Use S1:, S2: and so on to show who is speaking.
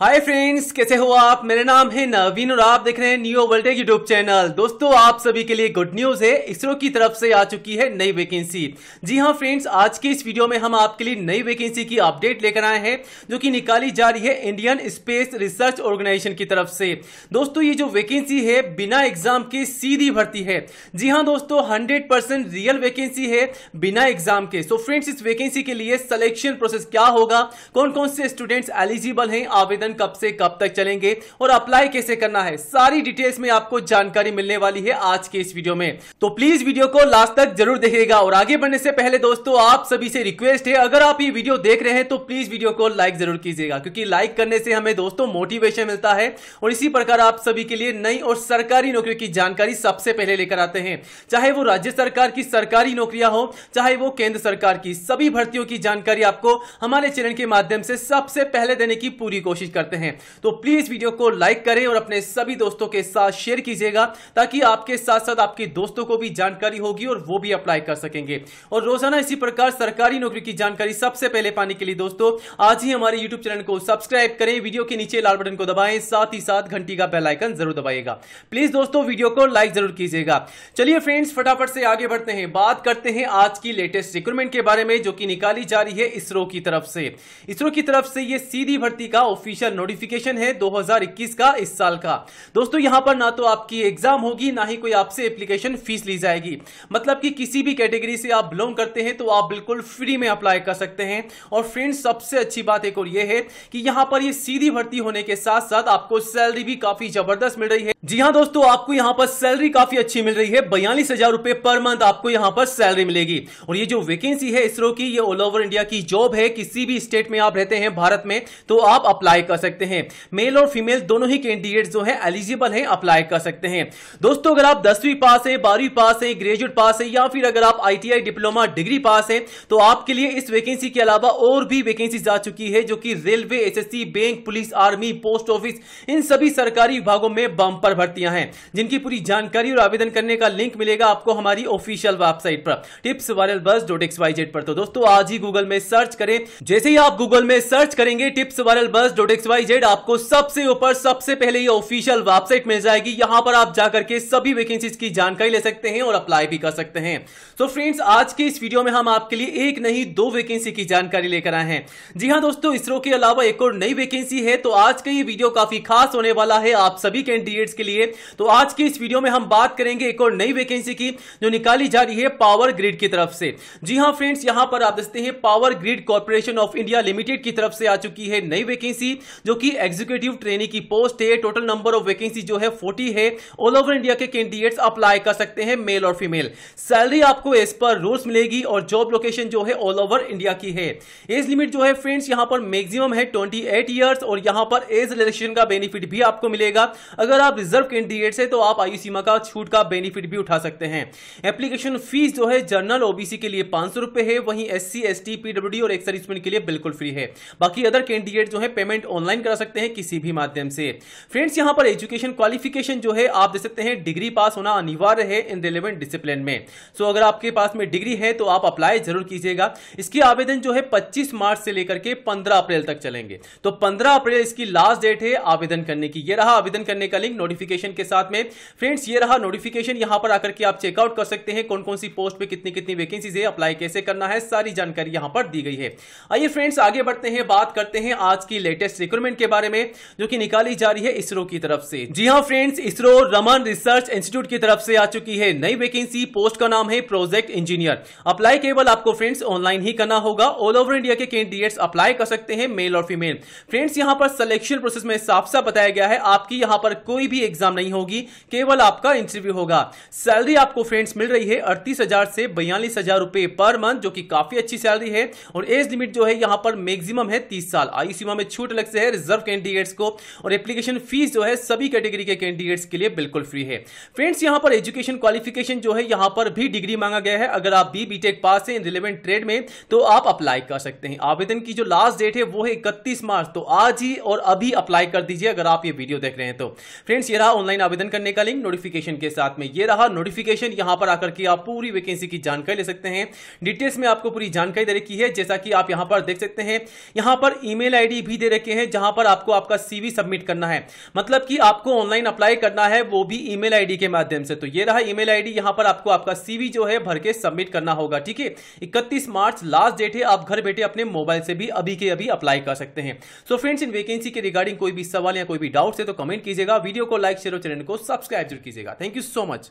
S1: hi friends कैसे हो आप मेरा नाम है नवीन और आप देख रहे हैं न्यू वर्ल्ड यूट्यूब चैनल दोस्तों आप सभी के लिए गुड न्यूज है इसरो की तरफ से आ चुकी है नई वैकेंसी जी हां फ्रेंड्स आज की इस वीडियो में हम आपके लिए नई वैकेंसी की अपडेट लेकर आए हैं जो कि निकाली जा रही है इंडियन स्पेस रिसर्च ऑर्गेनाइजेशन की तरफ से दोस्तों ये जो वैकेंसी है बिना एग्जाम के सीधी भर्ती है जी हाँ दोस्तों हंड्रेड रियल वैकेंसी है बिना एग्जाम के सो फ्रेंड्स इस वैकेंसी के लिए सलेक्शन प्रोसेस क्या होगा कौन कौन से स्टूडेंट्स एलिजिबल है आवेदन आवेदन कब से कब तक चलेंगे और अप्लाई कैसे करना है सारी डिटेल्स में आपको जानकारी मिलने वाली है आज के इस वीडियो में तो प्लीज वीडियो को लास्ट तक जरूर देखिएगा और आगे बढ़ने से पहले दोस्तों आप सभी से रिक्वेस्ट है अगर आप ये वीडियो देख रहे हैं तो प्लीज वीडियो को लाइक जरूर कीजिएगा क्योंकि लाइक करने से हमें दोस्तों मोटिवेशन मिलता है और इसी प्रकार आप सभी के लिए नई और सरकारी नौकरियों की जानकारी सबसे पहले लेकर आते हैं चाहे वो राज्य सरकार की सरकारी नौकरियां हो चाहे वो केंद्र सरकार की सभी भर्तियों की जानकारी आपको हमारे चैनल के माध्यम से सबसे पहले देने की पूरी कोशिश करते हैं तो प्लीज वीडियो को लाइक करें और अपने सभी दोस्तों के साथ शेयर कीजिएगा ताकि आपके साथ साथ आपके दोस्तों को भी जानकारी होगी और वो भी अप्लाई कर सकेंगे और रोजाना इसी प्रकार सरकारी नौकरी की जानकारी सबसे पहले पाने के लिए दोस्तों आज ही हमारे यूट्यूब चैनल को सब्सक्राइब करें वीडियो के नीचे लाल बटन को दबाएं साथ ही साथ घंटी का बेलाइकन जरूर दबाएगा प्लीज दोस्तों वीडियो को लाइक जरूर कीजिएगा चलिए फ्रेंड्स फटाफट से आगे बढ़ते हैं बात करते हैं आज की लेटेस्ट रिक्रूटमेंट के बारे में जो कि निकाली जा रही है इसरो की तरफ से इसरो की तरफ से ये सीधी भर्ती का ऑफिशियल ऑफिशियल नोटिफिकेशन है 2021 का इस साल का दोस्तों यहां पर ना तो आपकी एग्जाम होगी ना ही कोई आपसे एप्लीकेशन फीस ली जाएगी मतलब कि किसी भी कैटेगरी से आप बिलोंग करते हैं तो आप बिल्कुल फ्री में अप्लाई कर सकते हैं और फ्रेंड्स सबसे अच्छी बात एक और यह है कि यहां पर ये सीधी भर्ती होने के साथ साथ आपको सैलरी भी काफी जबरदस्त मिल रही है जी हाँ दोस्तों आपको यहाँ पर सैलरी काफी अच्छी मिल रही है बयालीस हजार रुपए पर मंथ आपको यहाँ पर सैलरी मिलेगी और ये जो वैकेंसी है इसरो की ये ऑल ओवर इंडिया की जॉब है किसी भी स्टेट में आप रहते हैं भारत में तो आप अप्लाई कर कर सकते हैं मेल और फीमेल दोनों ही कैंडिडेट जो है एलिजिबल है अप्लाई कर सकते हैं दोस्तों अगर आप दसवीं पास है बारहवीं पास है ग्रेजुएट पास है या फिर अगर आप आईटीआई डिप्लोमा डिग्री पास है तो आपके लिए इस वैकेंसी के अलावा और भी वैकेंसी आ चुकी है जो कि railway SSC bank police army post office इन सभी सरकारी विभागों में बम्पर भर्तियां हैं जिनकी पूरी जानकारी और आवेदन करने का लिंक मिलेगा आपको हमारी ऑफिशियल वेबसाइट पर tips viral bus dot X Y Z पर तो दोस्तों आज ही गूगल में सर्च करें जैसे ही आप गूगल में सर्च करेंगे tips viral bus dot X X Y Z आपको सबसे ऊपर सबसे पहले ये ऑफिशियल वेबसाइट मिल जाएगी यहां पर आप जाकर के सभी वैकेंसीज की जानकारी ले सकते हैं और अप्लाई भी कर सकते हैं तो फ्रेंड्स आज के इस वीडियो में हम आपके लिए एक नहीं दो वैकेंसी की जानकारी लेकर आए हैं जी हाँ दोस्तों इसरो के अलावा एक और नई वैकेंसी है तो आज का ये वीडियो काफी खास होने वाला है आप सभी कैंडिडेट्स के लिए तो आज की इस वीडियो में हम बात करेंगे एक और नई वैकेंसी की जो निकाली जा रही है पावर ग्रिड की तरफ से जी हाँ फ्रेंड्स यहां पर आप देखते हैं Power Grid Corporation of India Limited की तरफ से आ चुकी है नई वैकेंसी जो कि एग्जीक्यूटिव ट्रेनिंग की पोस्ट है टोटल नंबर ऑफ वैकेंसी जो है फोर्टी है ऑल ओवर इंडिया के कैंडिडेट्स अप्लाई कर सकते हैं मेल और फीमेल सैलरी आपको एज पर रूल्स मिलेगी और जॉब लोकेशन जो है ऑल ओवर इंडिया की है एज लिमिट जो है फ्रेंड्स यहां पर मैक्सिमम है ट्वेंटी एट और यहां पर एज रिलेक्शन का बेनिफिट भी आपको मिलेगा अगर आप रिजर्व कैंडिडेट है तो आप आयु सीमा का छूट का बेनिफिट भी उठा सकते हैं एप्लीकेशन फीस जो है जर्नल ओबीसी के लिए पांच है वहीं S C S T PW और एक्सर्विसमेंट के लिए बिल्कुल फ्री है बाकी अदर कैंडिडेट जो है पेमेंट ऑनलाइन ऑनलाइन करा सकते हैं किसी भी माध्यम से फ्रेंड्स यहां पर एजुकेशन क्वालिफिकेशन जो है आप देख सकते हैं डिग्री पास होना अनिवार्य है इन रिलेवेंट डिसिप्लिन में सो so, अगर आपके पास में डिग्री है तो आप अप्लाई जरूर कीजिएगा इसकी आवेदन जो है पच्चीस मार्च से लेकर के पंद्रह अप्रैल तक चलेंगे तो पंद्रह अप्रैल इसकी लास्ट डेट है आवेदन करने की यह रहा आवेदन करने का लिंक नोटिफिकेशन के साथ में फ्रेंड्स ये रहा नोटिफिकेशन यहां पर आकर के आप चेकआउट कर सकते हैं कौन कौन सी पोस्ट पे कितनी कितनी वैकेंसीज है अप्लाई कैसे करना है सारी जानकारी यहां पर दी गई है आइए फ्रेंड्स आगे बढ़ते हैं बात करते हैं आज की लेटेस्ट रिक्रूटमेंट के बारे में जो कि निकाली जा रही है इसरो की तरफ से जी हाँ friends ISRO Raman research institute की तरफ से आ चुकी है नई वैकेंसी पोस्ट का नाम है प्रोजेक्ट इंजीनियर अप्लाई केवल आपको फ्रेंड्स ऑनलाइन ही करना होगा ऑल ओवर इंडिया के कैंडिडेट्स अप्लाई कर सकते हैं मेल और फीमेल फ्रेंड्स यहाँ पर सिलेक्शन प्रोसेस में साफ साफ बताया गया है आपकी यहाँ पर कोई भी एग्जाम नहीं होगी केवल आपका इंटरव्यू होगा सैलरी आपको फ्रेंड्स मिल रही है अड़तीस से बयालीस रुपए पर मंथ जो कि काफी अच्छी सैलरी है और एज लिमिट जो है यहाँ पर मैक्सिमम है तीस साल आयु सीमा में छूट लग से है रिजर्व कैंडिडेट्स को और एप्लीकेशन फीस जो है सभी कैटेगरी के कैंडिडेट्स के लिए बिल्कुल फ्री है फ्रेंड्स यहां पर एजुकेशन क्वालिफिकेशन जो है यहां पर भी डिग्री मांगा गया है अगर आप B BTech pass in relevant trade में तो आप अप्लाई कर सकते हैं आवेदन की जो लास्ट डेट है वो है इकतीस मार्च तो आज ही और अभी अप्लाई कर दीजिए अगर आप ये वीडियो देख रहे हैं तो फ्रेंड्स ये रहा ऑनलाइन आवेदन करने का लिंक नोटिफिकेशन के साथ में ये रहा नोटिफिकेशन यहां पर आकर के आप पूरी वैकेंसी की जानकारी ले सकते हैं डिटेल्स में आपको पूरी जानकारी दे रखी है जैसा कि आप यहां पर देख सकते हैं यहां पर ईमेल आईडी भी दे रखे हैं है जहां पर आपको आपका सीवी सबमिट करना है मतलब कि आपको ऑनलाइन अप्लाई करना है वो भी ईमेल आईडी के माध्यम से तो ये रहा ईमेल आईडी यहां पर आपको आपका सीवी जो है भर के सबमिट करना होगा ठीक है इकतीस मार्च लास्ट डेट है आप घर बैठे अपने मोबाइल से भी अभी के अभी अप्लाई कर सकते हैं सो फ्रेंड्स इन वैकेंसी के रिगार्डिंग कोई भी सवाल या कोई भी डाउट है तो कमेंट कीजिएगा वीडियो को लाइक शेयर और चैनल को सब्सक्राइब जरूर कीजिएगा थैंक यू सो मच